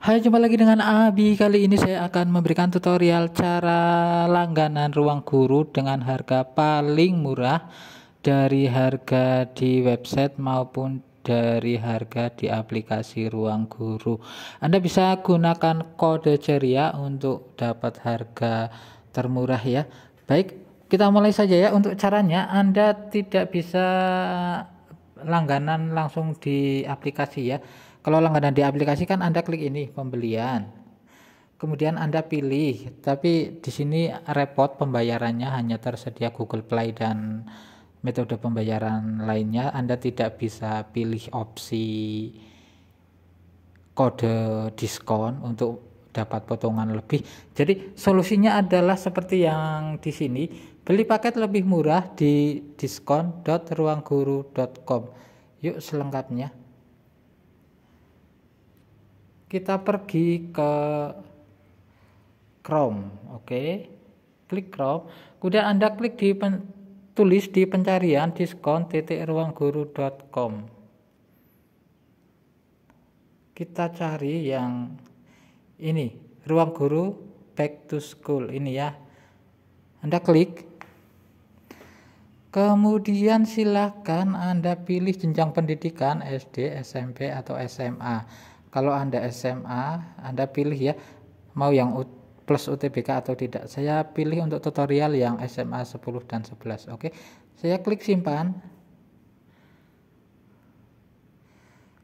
Hai jumpa lagi dengan Abi Kali ini saya akan memberikan tutorial cara langganan ruang guru dengan harga paling murah Dari harga di website maupun dari harga di aplikasi ruang guru Anda bisa gunakan kode ceria untuk dapat harga termurah ya Baik kita mulai saja ya untuk caranya Anda tidak bisa langganan langsung di aplikasi ya kalau langganan di aplikasi kan Anda klik ini pembelian. Kemudian Anda pilih, tapi di sini repot pembayarannya hanya tersedia Google Play dan metode pembayaran lainnya. Anda tidak bisa pilih opsi kode diskon untuk dapat potongan lebih. Jadi solusinya adalah seperti yang di sini, beli paket lebih murah di diskon.ruangguru.com. Yuk selengkapnya kita pergi ke Chrome oke klik Chrome kemudian Anda klik di pen, tulis di pencarian diskon titik ruangguru.com kita cari yang ini ruang guru back to school ini ya Anda klik Kemudian silakan Anda pilih jenjang pendidikan SD, SMP, atau SMA kalau Anda SMA, Anda pilih ya mau yang plus UTBK atau tidak. Saya pilih untuk tutorial yang SMA 10 dan 11. Oke. Saya klik simpan.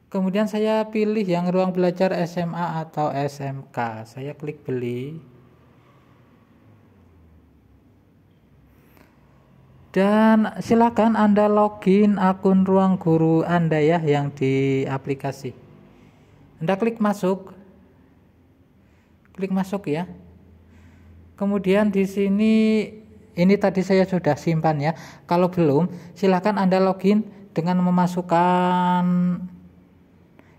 Kemudian saya pilih yang ruang belajar SMA atau SMK. Saya klik beli. Dan silakan Anda login akun ruang guru Anda ya yang di aplikasi. Anda klik masuk. Klik masuk ya. Kemudian di sini ini tadi saya sudah simpan ya. Kalau belum, silakan Anda login dengan memasukkan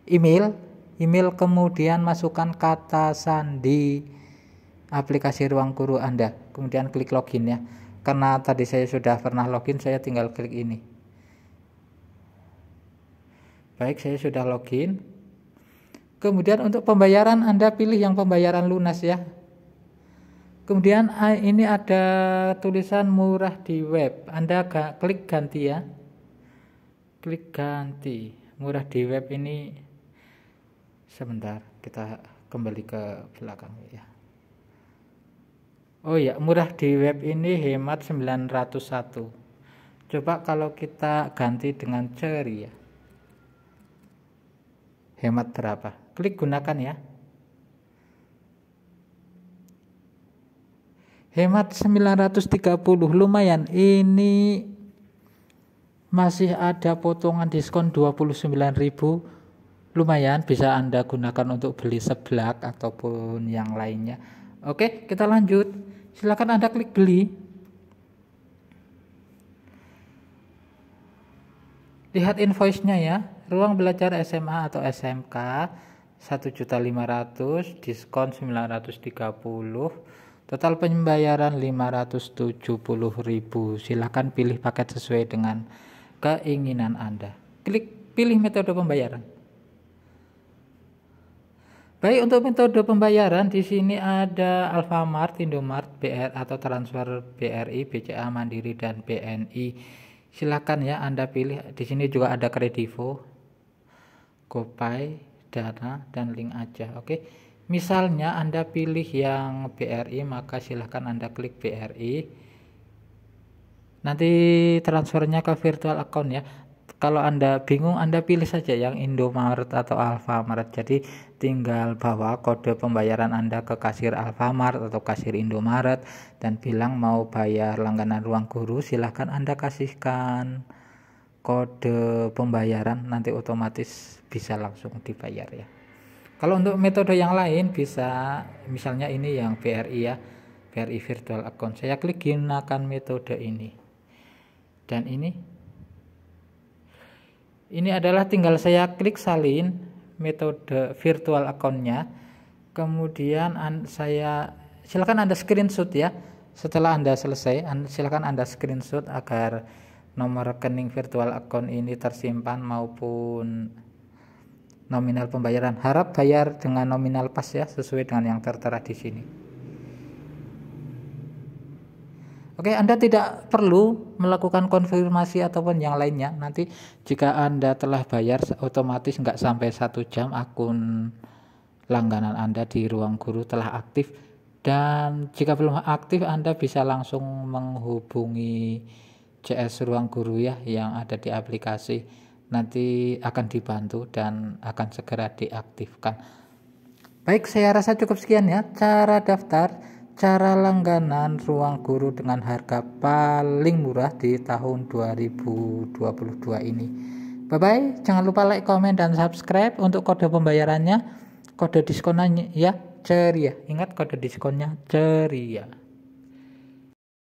email, email kemudian masukkan kata sandi aplikasi ruang guru Anda. Kemudian klik login ya. Karena tadi saya sudah pernah login, saya tinggal klik ini. Baik, saya sudah login. Kemudian untuk pembayaran Anda pilih yang pembayaran lunas ya. Kemudian eh, ini ada tulisan murah di web. Anda klik ganti ya. Klik ganti. Murah di web ini sebentar kita kembali ke belakang ya. Oh ya, murah di web ini hemat 901. Coba kalau kita ganti dengan ceria. Ya. Hemat berapa? Klik gunakan ya. Hemat 930 lumayan. Ini masih ada potongan diskon 29.000. Lumayan bisa Anda gunakan untuk beli seblak ataupun yang lainnya. Oke, kita lanjut. Silakan Anda klik beli. Lihat invoice-nya ya. Ruang belajar SMA atau SMK 1.500 diskon 930 total pembayaran 570.000 silahkan pilih paket sesuai dengan keinginan Anda klik pilih metode pembayaran baik untuk metode pembayaran di sini ada Alfamart, Indomart, BR atau transfer BRI, BCA Mandiri dan BNI silahkan ya Anda pilih di sini juga ada Kredivo GoPay dana dan link aja oke misalnya anda pilih yang BRI maka silahkan anda klik BRI nanti transfernya ke virtual account ya kalau anda bingung anda pilih saja yang Indomaret atau Alfamart jadi tinggal bawa kode pembayaran anda ke kasir Alfamart atau kasir Indomaret dan bilang mau bayar langganan ruang guru silahkan anda kasihkan kode pembayaran nanti otomatis bisa langsung dibayar ya kalau untuk metode yang lain bisa misalnya ini yang BRI ya BRI virtual account saya klik gunakan metode ini dan ini ini adalah tinggal saya klik salin metode virtual accountnya kemudian saya silakan anda screenshot ya setelah anda selesai silakan anda screenshot agar nomor rekening virtual account ini tersimpan maupun nominal pembayaran. Harap bayar dengan nominal pas ya, sesuai dengan yang tertera di sini. Oke, Anda tidak perlu melakukan konfirmasi ataupun yang lainnya. Nanti jika Anda telah bayar, otomatis nggak sampai satu jam akun langganan Anda di ruang guru telah aktif. Dan jika belum aktif, Anda bisa langsung menghubungi CS Ruang Guru ya yang ada di aplikasi nanti akan dibantu dan akan segera diaktifkan. Baik, saya rasa cukup sekian ya cara daftar cara langganan Ruang Guru dengan harga paling murah di tahun 2022 ini. Bye bye, jangan lupa like, komen dan subscribe untuk kode pembayarannya, kode diskonannya ya ceria. Ingat kode diskonnya ceria.